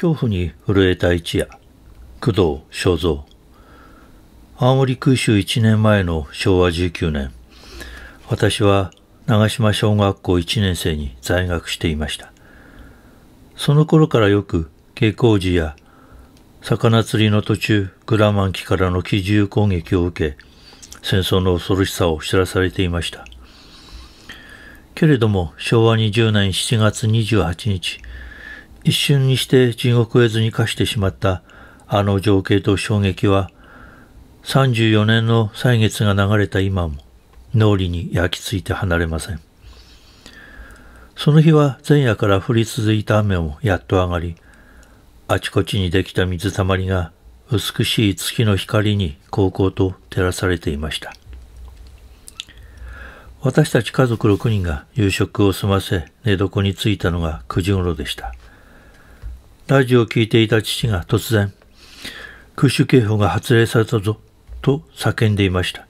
恐怖に震えた一夜、工藤正蔵青森空襲1年前の昭和19年、私は長島小学校1年生に在学していました。その頃からよく蛍光時や魚釣りの途中、グラマン機からの奇獣攻撃を受け、戦争の恐ろしさを知らされていました。けれども、昭和20年7月28日、一瞬にして地獄絵図に化してしまったあの情景と衝撃は34年の歳月が流れた今も脳裏に焼き付いて離れませんその日は前夜から降り続いた雨もやっと上がりあちこちにできた水たまりが美しい月の光に高校と照らされていました私たち家族6人が夕食を済ませ寝床に着いたのが9時頃でしたラジオを聴いていた父が突然、空襲警報が発令されたぞ、と叫んでいました。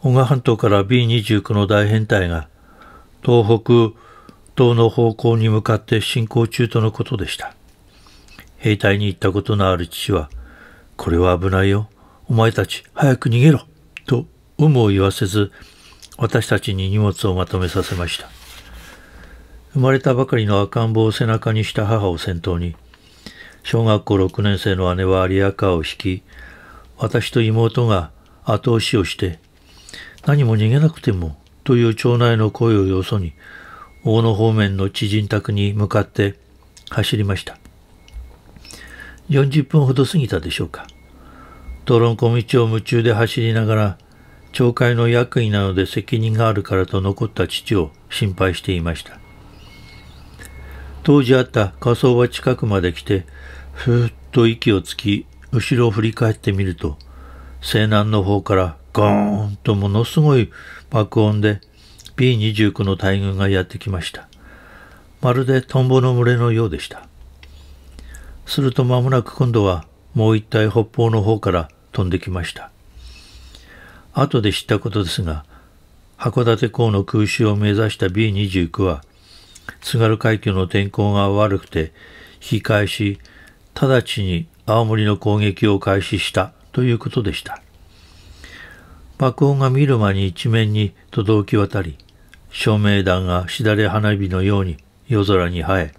小賀半島から B29 の大編隊が、東北、東の方向に向かって進行中とのことでした。兵隊に行ったことのある父は、これは危ないよ。お前たち、早く逃げろ。と、有無を言わせず、私たちに荷物をまとめさせました。生まれたばかりの赤ん坊を背中にした母を先頭に、小学校6年生の姉は有明川を引き、私と妹が後押しをして、何も逃げなくてもという町内の声をよそに、大野方面の知人宅に向かって走りました。40分ほど過ぎたでしょうか。討論小道を夢中で走りながら、町会の役員なので責任があるからと残った父を心配していました。当時あった火葬場近くまで来て、ふーっと息をつき、後ろを振り返ってみると、西南の方からゴーンとものすごい爆音で B29 の大群がやってきました。まるでトンボの群れのようでした。すると間もなく今度はもう一体北方の方から飛んできました。後で知ったことですが、函館港の空襲を目指した B29 は津軽海峡の天候が悪くて、引き返し、直ちに青森の攻撃を開始したということでした。爆音が見る間に一面に届き渡り、照明弾がしだれ花火のように夜空に生え、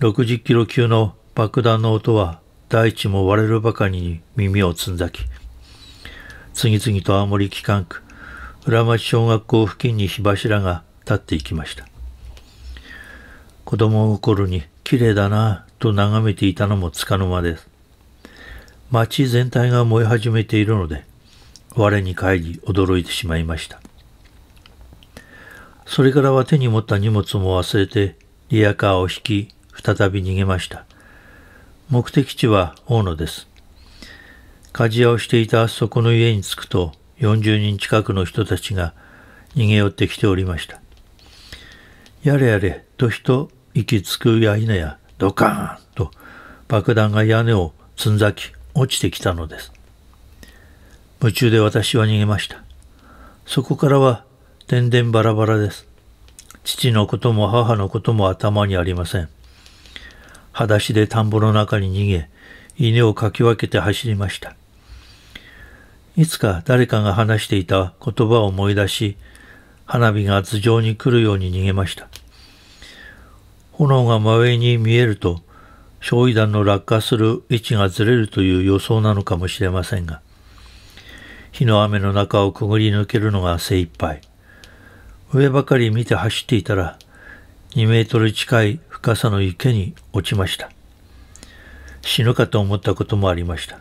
60キロ級の爆弾の音は大地も割れるばかりに耳をつんざき、次々と青森機関区、浦町小学校付近に火柱が立っていきました。子供心に綺麗だなと眺めていたのもつかの間です。街全体が燃え始めているので、我に返り驚いてしまいました。それからは手に持った荷物も忘れて、リアカーを引き、再び逃げました。目的地は大野です。鍛冶屋をしていたそこの家に着くと、40人近くの人たちが逃げ寄ってきておりました。やれやれと人行き着くや否やドカーンと爆弾が屋根をつんざき落ちてきたのです夢中で私は逃げましたそこからはでんでんバラバラです父のことも母のことも頭にありません裸足で田んぼの中に逃げ稲をかき分けて走りましたいつか誰かが話していた言葉を思い出し花火が頭上に来るように逃げました炎が真上に見えると、焼夷弾の落下する位置がずれるという予想なのかもしれませんが、火の雨の中をくぐり抜けるのが精一杯。上ばかり見て走っていたら、2メートル近い深さの池に落ちました。死ぬかと思ったこともありました。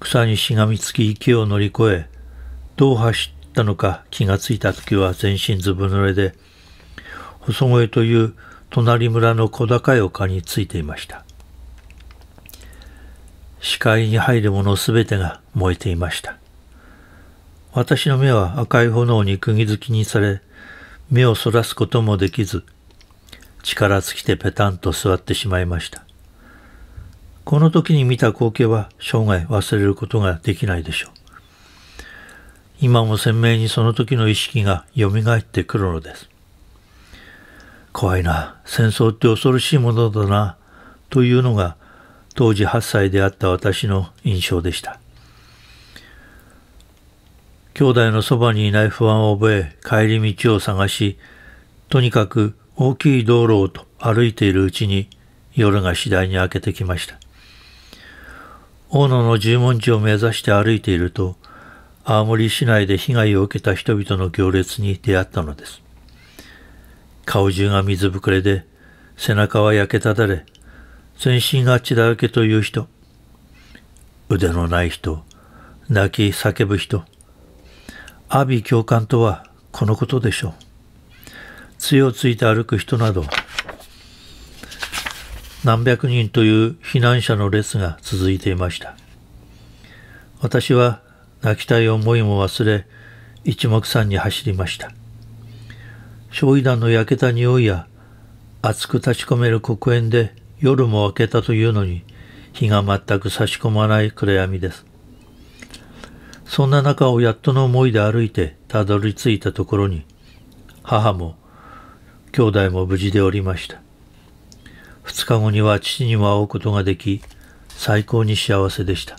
草にしがみつき池を乗り越え、どう走ったのか気がついた時は全身ずぶ濡れで、細声という隣村の小高い丘についていました。視界に入るものすべてが燃えていました。私の目は赤い炎に釘付きにされ、目をそらすこともできず、力尽きてペタンと座ってしまいました。この時に見た光景は生涯忘れることができないでしょう。今も鮮明にその時の意識が蘇ってくるのです。怖いな戦争って恐ろしいものだなというのが当時8歳であった私の印象でした兄弟のそばにいない不安を覚え帰り道を探しとにかく大きい道路をと歩いているうちに夜が次第に明けてきました大野の十文字を目指して歩いていると青森市内で被害を受けた人々の行列に出会ったのです顔中が水ぶくれで、背中は焼けただれ、全身が血だらけという人、腕のない人、泣き叫ぶ人、阿鼻教官とはこのことでしょう。杖をついて歩く人など、何百人という避難者の列が続いていました。私は泣きたい思いも忘れ、一目散に走りました。焼夷弾の焼けた匂いや、熱く立ち込める黒煙で夜も明けたというのに、日が全く差し込まない暗闇です。そんな中をやっとの思いで歩いてたどり着いたところに、母も兄弟も無事でおりました。二日後には父にも会うことができ、最高に幸せでした。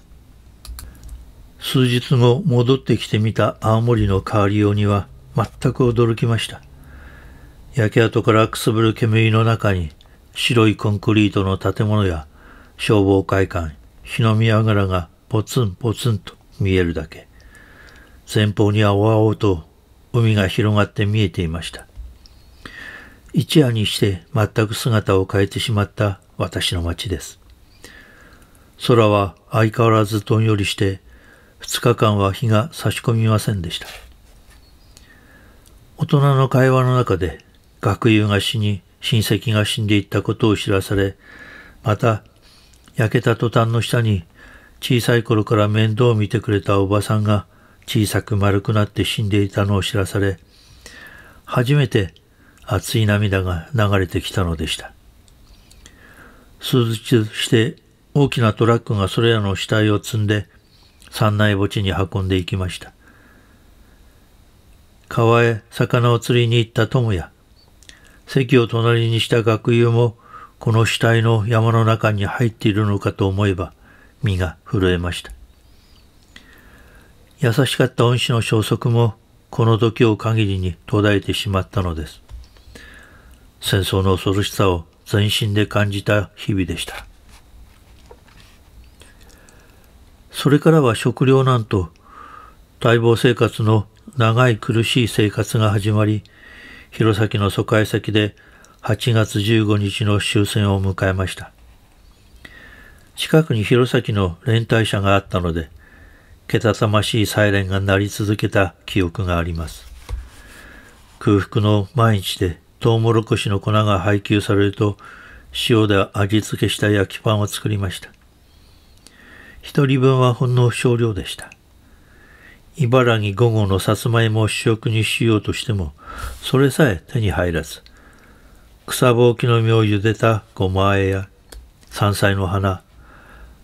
数日後戻ってきてみた青森の変わりようには全く驚きました。焼け跡からくすぶる煙の中に白いコンクリートの建物や消防会館、日の見やがらがポツンポツンと見えるだけ。前方には青々と海が広がって見えていました。一夜にして全く姿を変えてしまった私の町です。空は相変わらずどんよりして、2日間は日が差し込みませんでした。大人の会話の中で学友が死に、親戚が死んでいったことを知らされ、また、焼けた途端の下に、小さい頃から面倒を見てくれたおばさんが小さく丸くなって死んでいたのを知らされ、初めて熱い涙が流れてきたのでした。数日して大きなトラックがそれらの死体を積んで山内墓地に運んでいきました。川へ魚を釣りに行った友や、席を隣にした学友も、この死体の山の中に入っているのかと思えば、身が震えました。優しかった恩師の消息も、この時を限りに途絶えてしまったのです。戦争の恐ろしさを全身で感じた日々でした。それからは食糧難と、待望生活の長い苦しい生活が始まり、弘前の疎開先で8月15日の終戦を迎えました。近くに弘前の連帯者があったので、けたたましいサイレンが鳴り続けた記憶があります。空腹の毎日でトウモロコシの粉が配給されると、塩で味付けした焼きパンを作りました。一人分はほんの少量でした。茨城午後のさつまいもを主食にしようとしても、それさえ手に入らず、草ぼうきの実を茹でたごまあえや、山菜の花、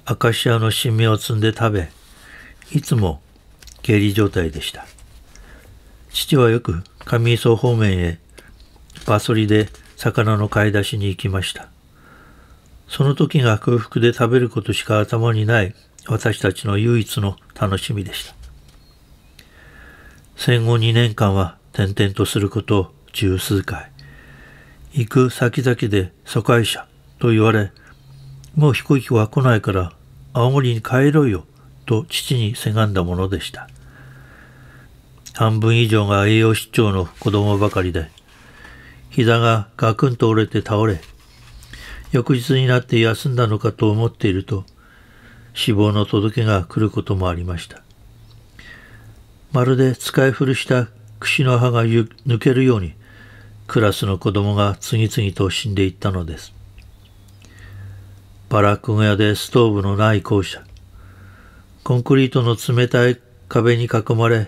アカシアの新芽を摘んで食べ、いつも下痢状態でした。父はよく上磯方面へバソリで魚の買い出しに行きました。その時が空腹で食べることしか頭にない私たちの唯一の楽しみでした。戦後2年間は転々とすること十数回。行く先々で疎開者と言われ、もう飛行機は来ないから青森に帰ろうよと父にせがんだものでした。半分以上が栄養失調の子供ばかりで、膝がガクンと折れて倒れ、翌日になって休んだのかと思っていると、死亡の届けが来ることもありました。まるで使い古した櫛の葉が抜けるようにクラスの子供が次々と死んでいったのですバラック小屋でストーブのない校舎コンクリートの冷たい壁に囲まれ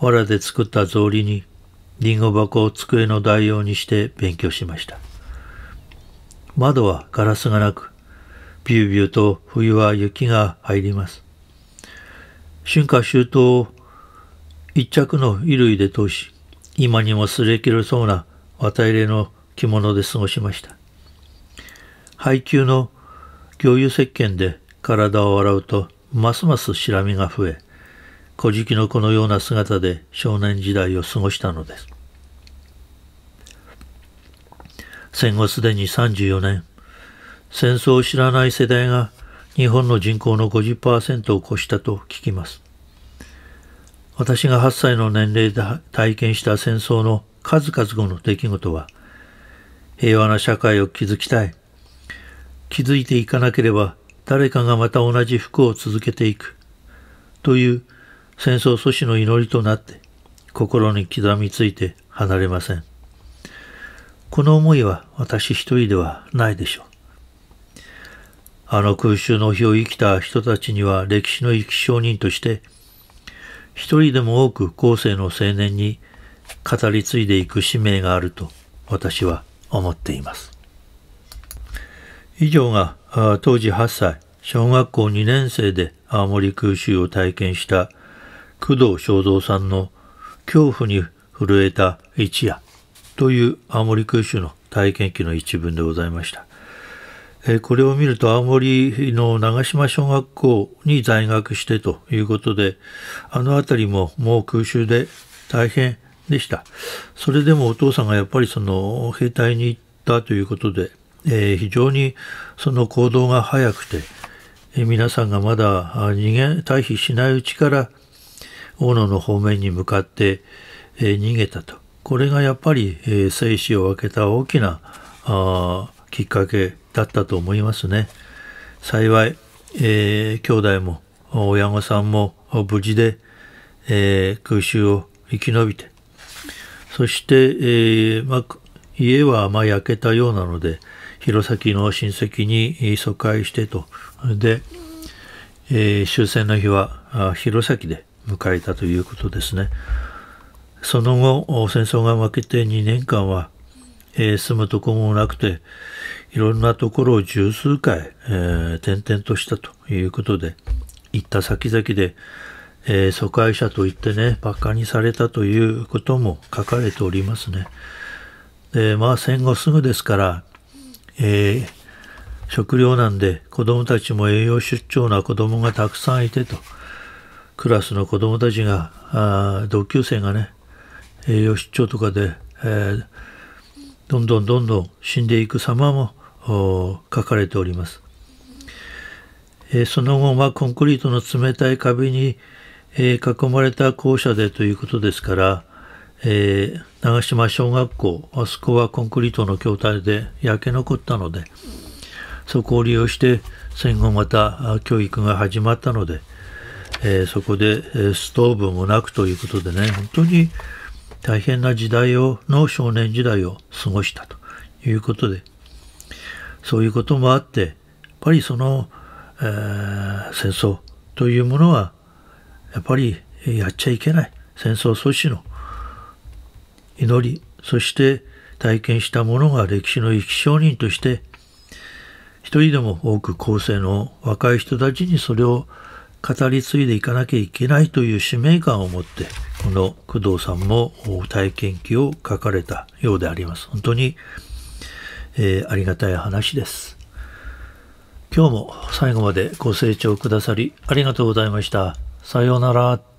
藁で作った草履にリンゴ箱を机の代用にして勉強しました窓はガラスがなくビュービューと冬は雪が入ります春夏秋冬一着の衣類で通し、今にも擦れ切れそうな綿入れの着物で過ごしました。配給の魚油石鹸で体を洗うと、ますます白みが増え、古事記の子のような姿で少年時代を過ごしたのです。戦後すでに34年、戦争を知らない世代が日本の人口の50%を超したと聞きます。私が8歳の年齢で体験した戦争の数々後の出来事は、平和な社会を築きたい。築いていかなければ誰かがまた同じ服を続けていく。という戦争阻止の祈りとなって、心に刻みついて離れません。この思いは私一人ではないでしょう。あの空襲の日を生きた人たちには歴史の生き証人として一人でも多く後世の青年に語り継いでいく使命があると私は思っています。以上が当時8歳、小学校2年生で青森空襲を体験した工藤正蔵さんの恐怖に震えた一夜という青森空襲の体験記の一文でございました。これを見ると青森の長島小学校に在学してということで、あの辺りももう空襲で大変でした。それでもお父さんがやっぱりその兵隊に行ったということで、えー、非常にその行動が早くて、えー、皆さんがまだ逃げ、退避しないうちから大野の方面に向かって、えー、逃げたと。これがやっぱり、え生死を分けた大きなあきっかけだったと思いますね。幸い、えー、兄弟も親御さんも無事で、えー、空襲を生き延びて、そして、えー、ま家はま焼けたようなので、弘前の親戚に疎開してと、で、えー、終戦の日は弘前で迎えたということですね。その後、戦争が負けて2年間は、えー、住むとこもなくて、いろんなところを十数回、えー、転々としたということで、行った先々で、えー、疎開者といってね、馬鹿にされたということも書かれておりますね。で、まあ戦後すぐですから、えー、食料なんで子供たちも栄養出張な子供がたくさんいてと、クラスの子供たちが、あ同級生がね、栄養出張とかで、えーどんどんどんどん死んでいく様も書かれております。えその後はコンクリートの冷たい壁に、え囲まれた校舎でということですから、えー、長島小学校あそこはコンクリートの筐体で焼け残ったのでそこを利用して戦後また教育が始まったので、えー、そこでストーブもなくということでね本当に大変な時代を、の少年時代を過ごしたということで、そういうこともあって、やっぱりその、えー、戦争というものは、やっぱりやっちゃいけない戦争阻止の祈り、そして体験したものが歴史の生き証人として、一人でも多く後世の若い人たちにそれを語り継いでいかなきゃいけないという使命感を持ってこの工藤さんも体験記を書かれたようであります。本当に、えー、ありがたい話です。今日も最後までご清聴くださりありがとうございました。さようなら。